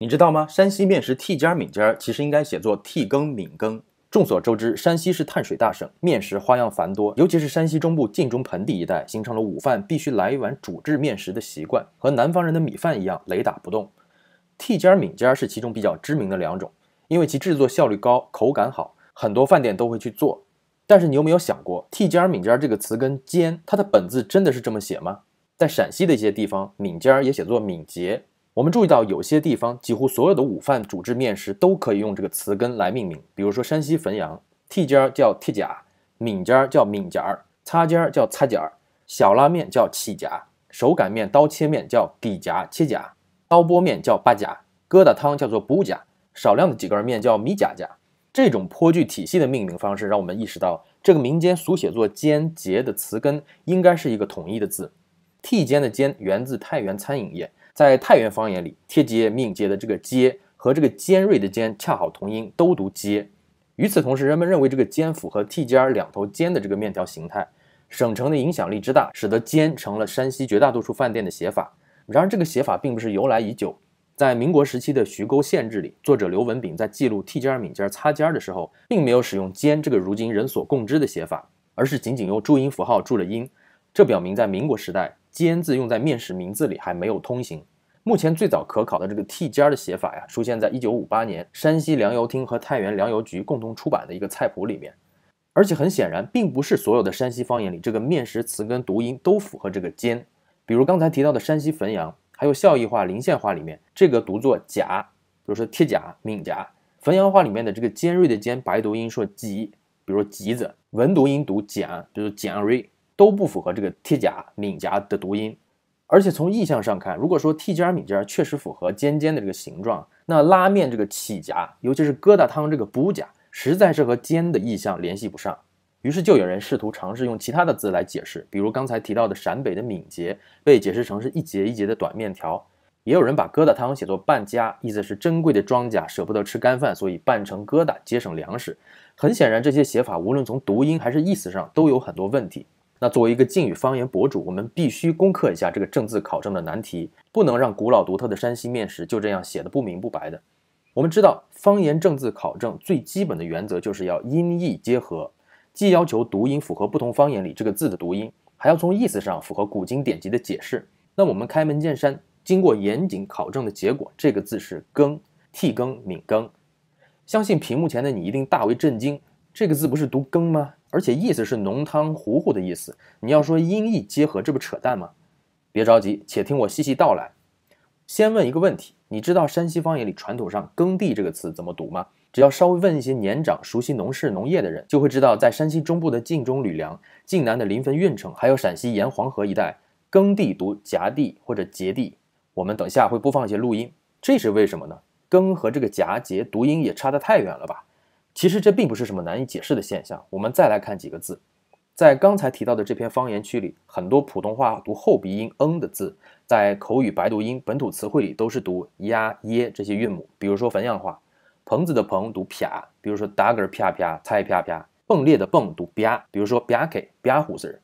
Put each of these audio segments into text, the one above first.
你知道吗？山西面食剔尖儿、抿尖儿其实应该写作剔羹、抿羹。众所周知，山西是碳水大省，面食花样繁多，尤其是山西中部晋中盆地一带，形成了午饭必须来一碗煮制面食的习惯，和南方人的米饭一样雷打不动。剔尖儿、抿尖儿是其中比较知名的两种，因为其制作效率高、口感好，很多饭店都会去做。但是你有没有想过，剔尖儿、抿尖儿这个词跟尖它的本字真的是这么写吗？在陕西的一些地方，抿尖儿也写作抿捷，我们注意到，有些地方几乎所有的午饭、煮制面食都可以用这个词根来命名，比如说山西汾阳剔尖叫剔甲，抿尖叫抿尖儿，擦尖儿叫擦尖儿，小拉面叫起甲，手擀面、刀切面叫底甲切甲，刀拨面叫八甲，疙瘩汤叫做补甲，少量的几根面叫米甲甲。这种颇具体系的命名方式，让我们意识到这个民间俗写作“尖”“节”的词根应该是一个统一的字。剔尖的“尖”源自太原餐饮业。在太原方言里，“贴接命接的这个“接”和这个尖锐的“尖”恰好同音，都读“接”。与此同时，人们认为这个尖符合 T 尖儿两头尖的这个面条形态，省城的影响力之大，使得“尖”成了山西绝大多数饭店的写法。然而，这个写法并不是由来已久。在民国时期的《徐沟县志》里，作者刘文炳在记录“ T 尖儿”“抿尖儿”“擦尖儿”的时候，并没有使用“尖”这个如今人所共知的写法，而是仅仅用注音符号注了音。这表明，在民国时代。尖字用在面食名字里还没有通行。目前最早可考的这个“替尖儿”的写法呀，出现在一九五八年山西粮油厅和太原粮油局共同出版的一个菜谱里面。而且很显然，并不是所有的山西方言里这个面食词根读音都符合这个“尖”。比如刚才提到的山西汾阳，还有孝义话、临县话里面，这个读作“甲”，比如说“贴甲”、“抿甲”。汾阳话里面的这个“尖锐”的“尖”，白读音说“吉”，比如说“子”；文读音读“简”，比如“简锐”。都不符合这个“剔甲抿夹”的读音，而且从意象上看，如果说“剔尖儿抿尖儿”确实符合尖尖的这个形状，那拉面这个“起夹”，尤其是疙瘩汤这个“补甲，实在是和“尖”的意象联系不上。于是就有人试图尝试用其他的字来解释，比如刚才提到的陕北的“敏捷”被解释成是一节一节的短面条，也有人把疙瘩汤写作“半夹”，意思是珍贵的庄稼舍不得吃干饭，所以拌成疙瘩节省粮食。很显然，这些写法无论从读音还是意思上都有很多问题。那作为一个晋语方言博主，我们必须攻克一下这个正字考证的难题，不能让古老独特的山西面食就这样写的不明不白的。我们知道，方言正字考证最基本的原则就是要音义结合，既要求读音符合不同方言里这个字的读音，还要从意思上符合古今典籍的解释。那我们开门见山，经过严谨考证的结果，这个字是“更”，替“更”“敏更”。相信屏幕前的你一定大为震惊。这个字不是读耕吗？而且意思是浓汤糊糊的意思。你要说音译结合，这不扯淡吗？别着急，且听我细细道来。先问一个问题，你知道山西方言里传统上“耕地”这个词怎么读吗？只要稍微问一些年长、熟悉农事农业的人，就会知道，在山西中部的晋中、吕梁、晋南的临汾、运城，还有陕西沿黄河一带，耕地读夹地或者结地。我们等下会播放一些录音，这是为什么呢？耕和这个夹、结读音也差得太远了吧？其实这并不是什么难以解释的现象。我们再来看几个字，在刚才提到的这篇方言区里，很多普通话读后鼻音 e n 的字，在口语白读音本土词汇里都是读呀”“耶”这些韵母。比如说汾阳话，“棚子”的“棚”读 p 比如说“打嗝儿啪”“菜 a 啪”；“ i a 裂的“迸”读 b 比如说 “bia 虎子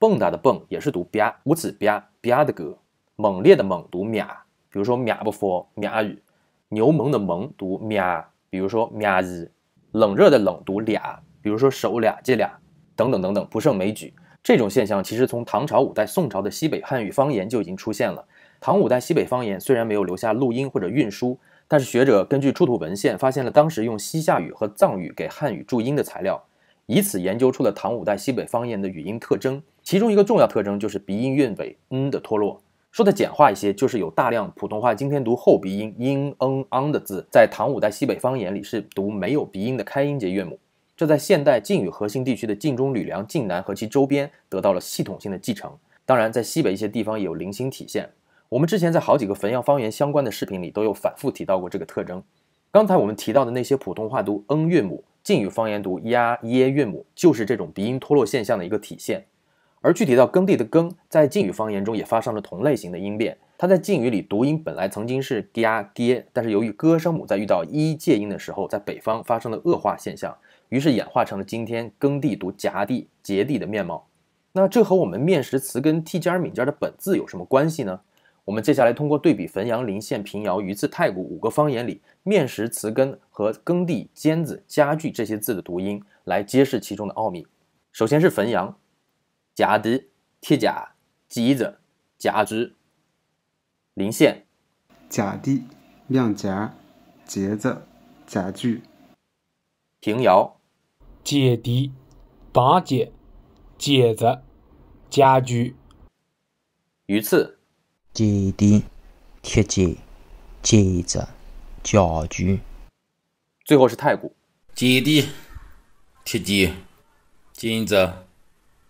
蹦跶的“蹦”也是读 b 无此“五子的歌。猛烈的“猛”读 m 比如说 “mia 不佛 m 语”。牛虻的“虻”读 “mia”，比如说 “mia 冷热的冷读俩，比如说手俩、这俩等等等等，不胜枚举。这种现象其实从唐朝、五代、宋朝的西北汉语方言就已经出现了。唐五代西北方言虽然没有留下录音或者韵书，但是学者根据出土文献发现了当时用西夏语和藏语给汉语注音的材料，以此研究出了唐五代西北方言的语音特征。其中一个重要特征就是鼻音韵尾嗯的脱落。说的简化一些，就是有大量普通话今天读后鼻音 ing、n o n 的字，在唐五代西北方言里是读没有鼻音的开音节韵母。这在现代晋语核心地区的晋中、吕梁、晋南和其周边得到了系统性的继承。当然，在西北一些地方也有零星体现。我们之前在好几个汾阳方言相关的视频里都有反复提到过这个特征。刚才我们提到的那些普通话读 eng 韵母，晋语方言读 ya、韵母，就是这种鼻音脱落现象的一个体现。而具体到耕地的“耕”在晋语方言中也发生了同类型的音变，它在晋语里读音本来曾经是嗲嗲，但是由于歌声母在遇到一介音的时候，在北方发生了恶化现象，于是演化成了今天耕地读夹地、结地的面貌。那这和我们面食词根替尖儿、敏尖儿的本字有什么关系呢？我们接下来通过对比汾阳、临县、平遥、榆次、太谷五个方言里面食词根和耕地、尖子、家具这些字的读音，来揭示其中的奥秘。首先是汾阳。夹底铁甲、戒指甲具零线甲地、两夹戒指甲具平遥。接地半接戒指家具鱼刺接地铁接戒指家具，最后是太古接地铁接戒子。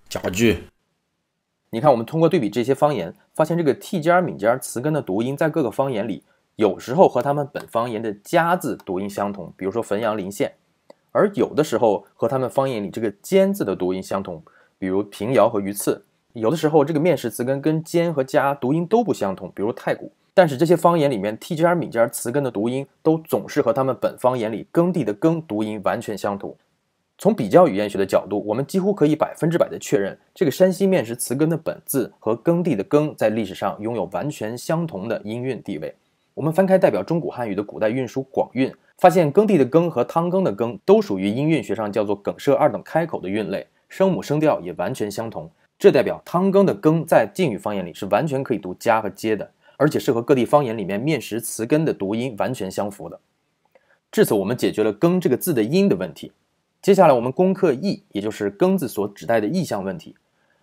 家具，你看，我们通过对比这些方言，发现这个替尖儿、敏尖儿词根的读音在各个方言里，有时候和他们本方言的“家”字读音相同，比如说汾阳、临县；而有的时候和他们方言里这个“尖”字的读音相同，比如平遥和榆次；有的时候这个面食词根跟尖和家读音都不相同，比如太谷。但是这些方言里面，替尖儿、敏尖儿词根的读音都总是和他们本方言里耕地的“耕”读音完全相同。从比较语言学的角度，我们几乎可以百分之百的确认，这个山西面食词根的本字和耕地的耕在历史上拥有完全相同的音韵地位。我们翻开代表中古汉语的古代韵书《广韵》，发现耕地的耕和汤羹的羹都属于音韵学上叫做梗舍二等开口的韵类，声母声调也完全相同。这代表汤羹的羹在晋语方言里是完全可以读家和街的，而且是和各地方言里面面食词根的读音完全相符的。至此，我们解决了羹”这个字的音的问题。接下来我们攻克“意，也就是“庚字所指代的意象问题。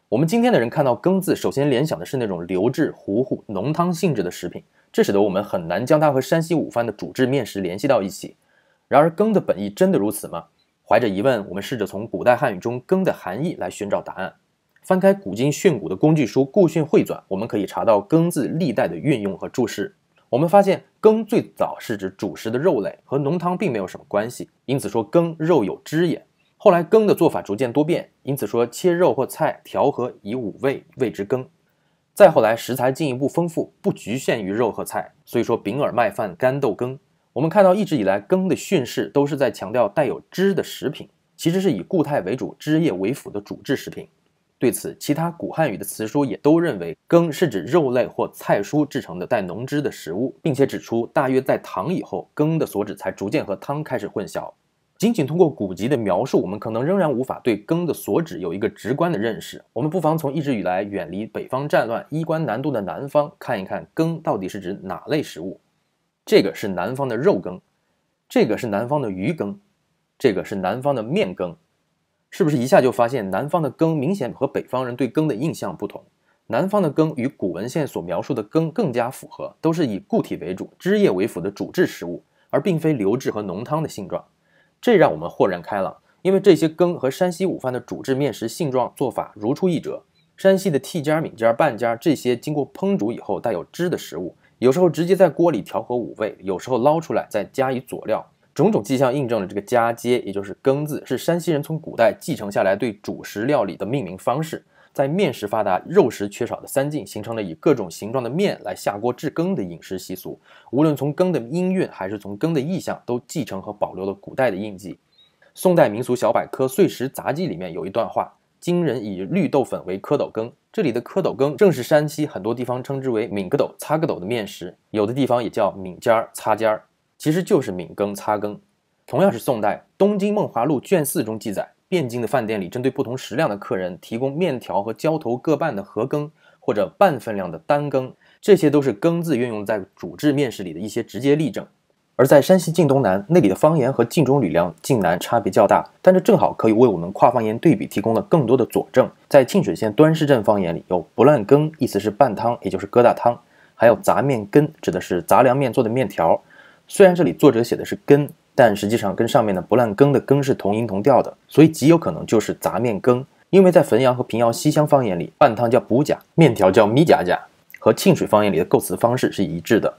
我们今天的人看到“庚字，首先联想的是那种流质、糊糊、浓汤性质的食品，这使得我们很难将它和山西午饭的煮制面食联系到一起。然而，“庚的本意真的如此吗？怀着疑问，我们试着从古代汉语中“庚”的含义来寻找答案。翻开古今训诂的工具书《固训汇纂》，我们可以查到“庚”字历代的运用和注释。我们发现羹最早是指主食的肉类和浓汤并没有什么关系，因此说羹肉有汁也。后来羹的做法逐渐多变，因此说切肉或菜调和以五味谓之羹。再后来食材进一步丰富，不局限于肉和菜，所以说饼耳麦饭干豆羹。我们看到一直以来羹的训示都是在强调带有汁的食品，其实是以固态为主、汁液为辅的主制食品。对此，其他古汉语的词书也都认为羹是指肉类或菜蔬制成的带浓汁的食物，并且指出，大约在唐以后，羹的所指才逐渐和汤开始混淆。仅仅通过古籍的描述，我们可能仍然无法对羹的所指有一个直观的认识。我们不妨从一直以来远离北方战乱、衣冠南渡的南方看一看，羹到底是指哪类食物？这个是南方的肉羹，这个是南方的鱼羹，这个是南方的面羹。是不是一下就发现南方的羹明显和北方人对羹的印象不同？南方的羹与古文献所描述的羹更加符合，都是以固体为主、汁液为辅的煮制食物，而并非流质和浓汤的性状。这让我们豁然开朗，因为这些羹和山西午饭的煮制面食性状做法如出一辙。山西的剔尖、米尖、半尖这些经过烹煮以后带有汁的食物，有时候直接在锅里调和五味，有时候捞出来再加以佐料。种种迹象印证了这个“家”街”也就是“羹”字，是山西人从古代继承下来对主食料理的命名方式。在面食发达、肉食缺少的三晋，形成了以各种形状的面来下锅制羹的饮食习俗。无论从羹的音韵，还是从羹的意象，都继承和保留了古代的印记。宋代民俗小百科《碎石杂记》里面有一段话：“今人以绿豆粉为蝌蚪羹”，这里的蝌蚪羹正是山西很多地方称之为抿个斗、擦个斗的面食，有的地方也叫抿尖儿、擦尖儿。其实就是闽羹、擦羹，同样是宋代《东京梦华录》卷四中记载，汴京的饭店里针对不同食量的客人提供面条和浇头各半的合羹，或者半分量的单羹，这些都是羹字运用在主制面食里的一些直接例证。而在山西晋东南，那里的方言和晋中、吕梁、晋南差别较大，但这正好可以为我们跨方言对比提供了更多的佐证。在沁水县端市镇方言里，有不烂羹，意思是拌汤，也就是疙瘩汤；还有杂面羹，指的是杂粮面做的面条。虽然这里作者写的是“羹”，但实际上跟上面的“不烂羹”的“羹”是同音同调的，所以极有可能就是杂面羹。因为在汾阳和平遥西乡方言里，拌汤叫“补甲”，面条叫“米甲甲”，和沁水方言里的构词方式是一致的。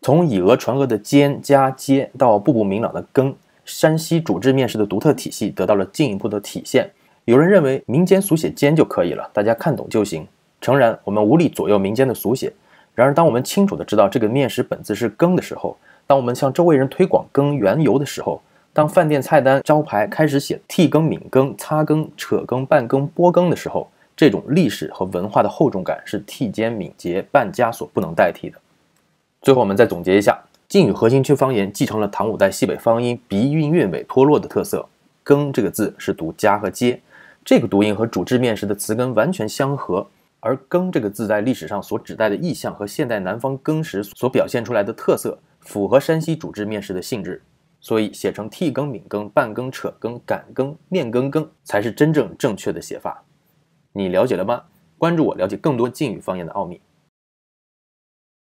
从以讹传讹的“煎”加“煎”到步步明朗的“羹”，山西主制面食的独特体系得到了进一步的体现。有人认为民间俗写“煎”就可以了，大家看懂就行。诚然，我们无力左右民间的俗写，然而当我们清楚地知道这个面食本字是“羹”的时候，当我们向周围人推广“羹”原油的时候，当饭店菜单招牌开始写“替更、敏更、擦更、扯更、拌更、拨更的时候，这种历史和文化的厚重感是替间、敏捷、拌加所不能代替的。最后，我们再总结一下：晋语核心区方言继承了唐五代西北方音鼻韵韵尾脱落的特色，“更”这个字是读“加”和“接”，这个读音和主制面时的词根完全相合。而“更”这个字在历史上所指代的意象和现代南方更时所表现出来的特色。符合山西主治面食的性质，所以写成替羹、饼羹、拌羹、扯羹、擀羹、面羹羹才是真正正确的写法。你了解了吗？关注我，了解更多晋语方言的奥秘。